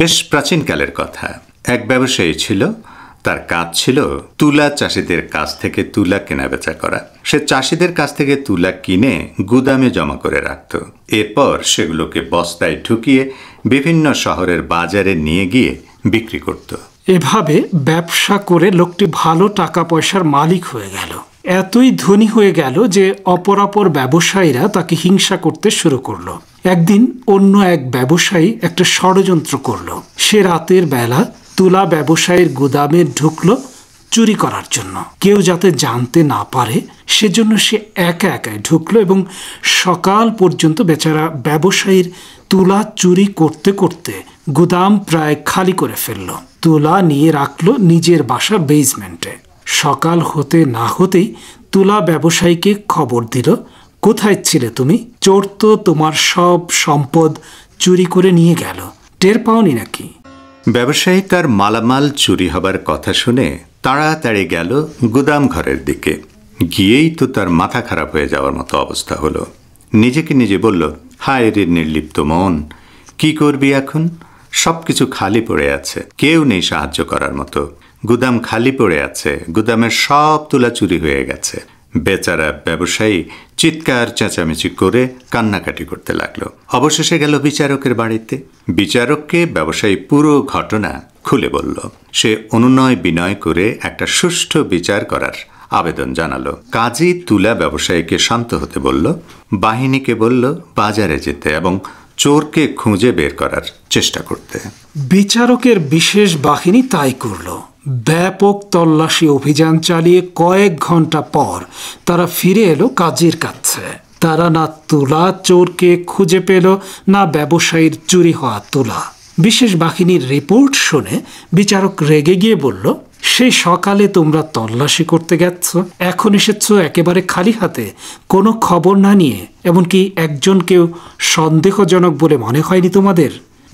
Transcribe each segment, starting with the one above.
বেশ প্রাচীনকালের কথা এক ব্যবসায়ী ছিল তার কাজ ছিল তুলা চাষিদের কাছ থেকে তুলা কেনাবেচা করা সে চাষিদের কাছ থেকে তুলা কিনে গুদামে জমা করে রাখত এরপর সেগুলোকে বস্তায় ঢুকিয়ে বিভিন্ন শহরের বাজারে নিয়ে গিয়ে বিক্রি করত এভাবে ব্যবসা করে লোকটি ভালো টাকা পয়সার মালিক হয়ে গেল এতই ধনী হয়ে গেল যে অপরাপর ব্যবসায়ীরা তাকে হিংসা করতে শুরু করলো একদিন অন্য এক ব্যবসায়ী একটা ষড়যন্ত্র করলো সে রাতের বেলা তুলা ব্যবসায়ীর গুদামে ঢুকলো চুরি করার জন্য কেউ যাতে জানতে না পারে সেজন্য সে একা একাই ঢুকলো এবং সকাল পর্যন্ত বেচারা ব্যবসায়ীর তুলা চুরি করতে করতে গুদাম প্রায় খালি করে ফেললো তুলা নিয়ে রাখলো নিজের বাসার বেজমেন্টে সকাল হতে না হতেই তুলা ব্যবসায়ীকে খবর দিল কোথায় ছিলে তুমি চোর তো তোমার সব সম্পদ চুরি করে নিয়ে গেল টের পাওনি নাকি ব্যবসায়ী তার মালামাল চুরি হবার কথা শুনে তাড়াতাড়ি গেল গুদাম ঘরের দিকে গিয়েই তো তার মাথা খারাপ হয়ে যাওয়ার মতো অবস্থা হলো নিজেকে নিজে বলল হায় রে নির্লিপ্ত মন কি করবি এখন সব কিছু খালি পড়ে আছে কেউ নেই সাহায্য করার মতো গুদাম খালি পড়ে আছে গুদামের সব তুলা চুরি হয়ে গেছে বেচারা ব্যবসায়ী চিৎকার চেঁচামেচি করে কান্নাকাটি করতে লাগলো অবশেষে গেল বিচারকের বাড়িতে বিচারককে ব্যবসায়ী পুরো ঘটনা খুলে বলল সে অনুনয় বিনয় করে একটা সুষ্ঠু বিচার করার আবেদন জানালো কাজী তুলা ব্যবসায়ীকে শান্ত হতে বলল বাহিনীকে বলল বাজারে যেতে এবং চোরকে খুঁজে বের করার চেষ্টা করতে বিচারকের বিশেষ বাহিনী তাই করলো ব্যাপক তল্লাশি অভিযান চালিয়ে কয়েক ঘন্টা পর তারা ফিরে এলো কাজের কাছে তারা না তুলা চোরকে খুঁজে পেল না ব্যবসায়ীর চুরি হওয়া তুলা বিশেষ বাহিনীর রিপোর্ট শুনে বিচারক রেগে গিয়ে বলল সেই সকালে তোমরা তল্লাশি করতে গেছ এখন এসেছ একেবারে খালি হাতে কোনো খবর না নিয়ে এমনকি একজনকেও সন্দেহজনক বলে মনে হয়নি তোমাদের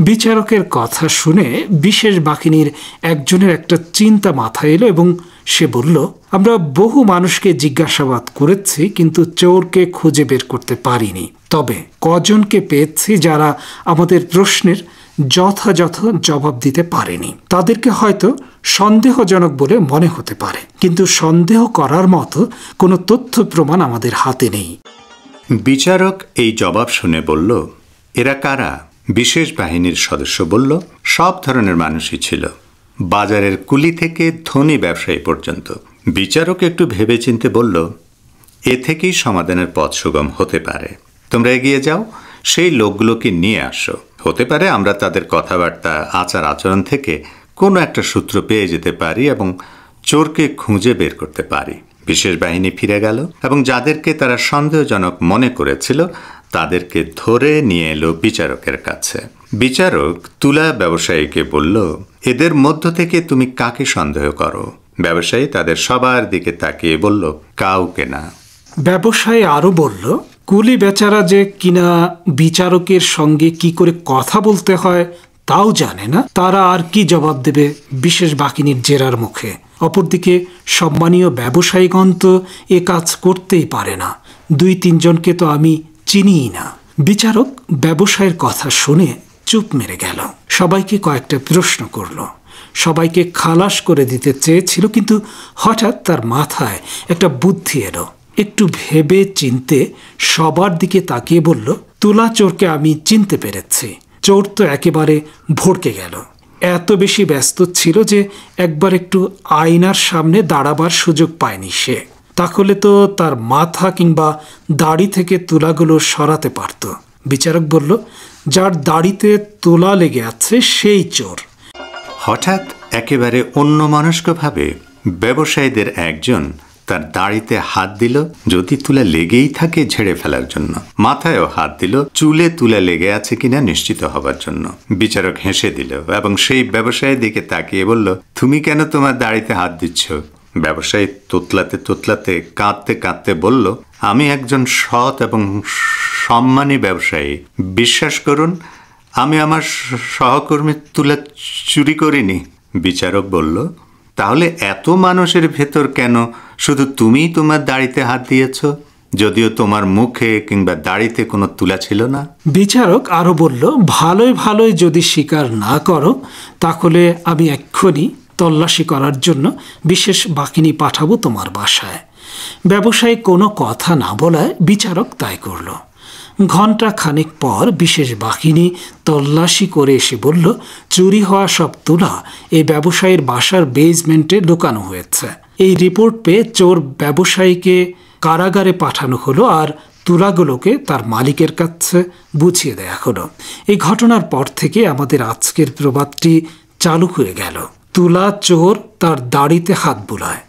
বিচারকের কথা শুনে বিশেষ বাহিনীর একজনের একটা চিন্তা মাথায় এলো এবং সে বলল আমরা বহু মানুষকে জিজ্ঞাসাবাদ করেছি কিন্তু চোরকে খুঁজে বের করতে পারিনি তবে কজনকে পেয়েছি যারা আমাদের প্রশ্নের যথাযথ জবাব দিতে পারেনি তাদেরকে হয়তো সন্দেহজনক বলে মনে হতে পারে কিন্তু সন্দেহ করার মতো কোনো তথ্য প্রমাণ আমাদের হাতে নেই বিচারক এই জবাব শুনে বলল এরা কারা বিশেষ বাহিনীর সদস্য বলল সব ধরনের মানুষই ছিল বাজারের কুলি থেকে ধনী ব্যবসায়ী পর্যন্ত বিচারক একটু ভেবেচিন্তে বলল এ থেকেই সমাধানের পথ সুগম হতে পারে তোমরা এগিয়ে যাও সেই লোকগুলোকে নিয়ে আসো হতে পারে আমরা তাদের কথাবার্তা আচার আচরণ থেকে কোনো একটা সূত্র পেয়ে যেতে পারি এবং চোরকে খুঁজে বের করতে পারি বিশেষ বাহিনী ফিরে গেল এবং যাদেরকে তারা সন্দেহজনক মনে করেছিল তাদেরকে ধরে নিয়ে এলো বিচারকের কাছে বিচারক তুলা ব্যবসায়ীকে বলল এদের মধ্য থেকে তুমি কাকে সন্দেহ করো ব্যবসায়ী তাদের সবার দিকে তাকিয়ে বলল কাউকে না ব্যবসায়ী আরও বলল কুলি বেচারা যে কিনা বিচারকের সঙ্গে কি করে কথা বলতে হয় তাও জানে না তারা আর কি জবাব দেবে বিশেষ বাকিনির জেরার মুখে অপরদিকে সম্মানীয় ব্যবসায়ীগণ তো এ কাজ করতেই পারে না দুই তিনজনকে তো আমি চিনিই না বিচারক ব্যবসায়ের কথা শুনে চুপ মেরে গেল সবাইকে কয়েকটা প্রশ্ন করল সবাইকে খালাস করে দিতে চেয়েছিল কিন্তু হঠাৎ তার মাথায় একটা বুদ্ধি এলো একটু ভেবে চিনতে সবার দিকে তাকিয়ে বলল তুলা চোরকে আমি চিনতে পেরেছি চোর তো একেবারে ভড়কে গেল এত বেশি ব্যস্ত ছিল যে একবার একটু আয়নার সামনে দাঁড়াবার সুযোগ পায়নি সে তাহলে তো তার মাথা কিংবা দাড়ি থেকে তুলাগুলো সরাতে পারত বিচারক বলল যার দাড়িতে তোলা লেগে আছে সেই চোর হঠাৎ একেবারে অন্য মানস্কভাবে ব্যবসায়ীদের একজন তার দাড়িতে হাত দিল যদি তুলা লেগেই থাকে ঝেড়ে ফেলার জন্য মাথায়ও হাত দিল চুলে তুলা লেগে আছে কিনা নিশ্চিত হবার জন্য বিচারক হেসে দিল এবং সেই ব্যবসায়ের দিকে তাকিয়ে বলল তুমি কেন তোমার দাড়িতে হাত দিচ্ছ ব্যবসায়ী তুতলাতে তুতলাতে কাঁদতে কাঁদতে বলল আমি একজন সৎ এবং সম্মানী ব্যবসায়ী বিশ্বাস করুন আমি আমার সহকর্মীর তুলা চুরি করিনি বিচারক বলল তাহলে এত মানুষের ভেতর কেন শুধু তুমিই তোমার দাড়িতে হাত দিয়েছ যদিও তোমার মুখে কিংবা দাড়িতে কোনো তুলা ছিল না বিচারক আরো বলল ভালোই ভালোই যদি স্বীকার না করো তাহলে আমি এক্ষুনি তল্লাশি করার জন্য বিশেষ বাহিনী পাঠাবো তোমার বাসায় ব্যবসায়ী কোনো কথা না বলায় বিচারক তাই করল ঘন্টা খানেক পর বিশেষ বাহিনী তল্লাশি করে এসে বলল চুরি হওয়া সব তুলা এই ব্যবসায়ীর বাসার বেজমেন্টে ঢোকানো হয়েছে এই রিপোর্ট পেয়ে চোর ব্যবসায়ীকে কারাগারে পাঠানো হলো আর তুলাগুলোকে তার মালিকের কাছে বুঝিয়ে দেয়া হলো এই ঘটনার পর থেকে আমাদের আজকের প্রবাদটি চালু হয়ে গেল তুলা চোর তার দাড়িতে হাত বুলায়